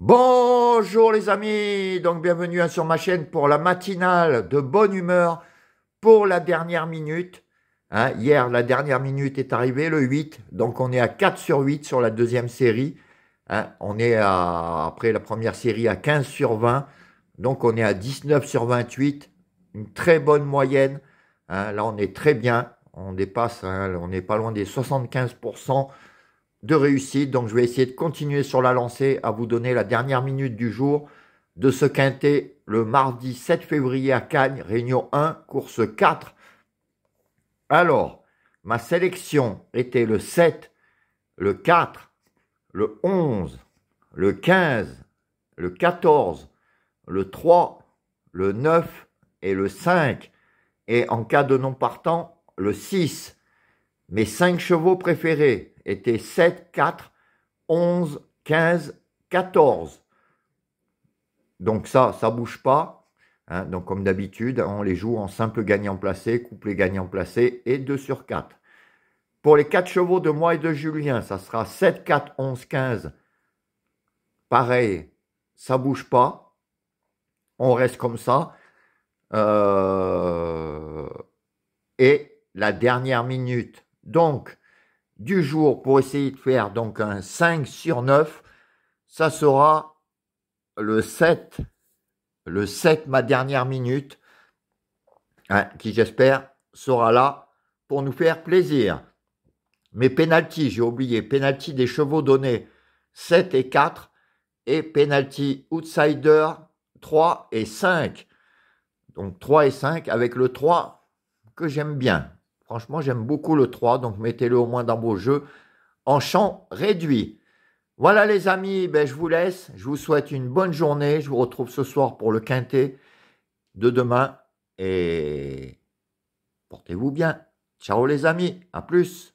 Bonjour les amis, donc bienvenue hein, sur ma chaîne pour la matinale de bonne humeur pour la dernière minute. Hein, hier, la dernière minute est arrivée, le 8, donc on est à 4 sur 8 sur la deuxième série. Hein, on est à, après la première série à 15 sur 20, donc on est à 19 sur 28, une très bonne moyenne. là, on est très bien, on dépasse, on n'est pas loin des 75% de réussite. Donc je vais essayer de continuer sur la lancée à vous donner la dernière minute du jour de ce quintet le mardi 7 février à Cagnes, réunion 1, course 4. Alors, ma sélection était le 7, le 4, le 11, le 15, le 14, le 3, le 9 et le 5. Et en cas de non partant, le 6. Mes 5 chevaux préférés, était 7, 4, 11, 15, 14. Donc ça, ça ne bouge pas. Hein. donc comme d'habitude, on les joue en simple gagnant placé, couplet gagnant placé et 2 sur 4. Pour les 4 chevaux de moi et de Julien, ça sera 7, 4, 11, 15. Pareil, ça ne bouge pas. On reste comme ça. Euh, et la dernière minute. Donc, du jour pour essayer de faire donc un 5 sur 9, ça sera le 7, le 7, ma dernière minute, hein, qui j'espère sera là pour nous faire plaisir. Mais penalty, j'ai oublié, penalty des chevaux donnés 7 et 4, et penalty outsider 3 et 5. Donc 3 et 5 avec le 3 que j'aime bien. Franchement, j'aime beaucoup le 3, donc mettez-le au moins dans vos jeux en champ réduit. Voilà les amis, ben, je vous laisse. Je vous souhaite une bonne journée. Je vous retrouve ce soir pour le quintet de demain. Et portez-vous bien. Ciao les amis, à plus.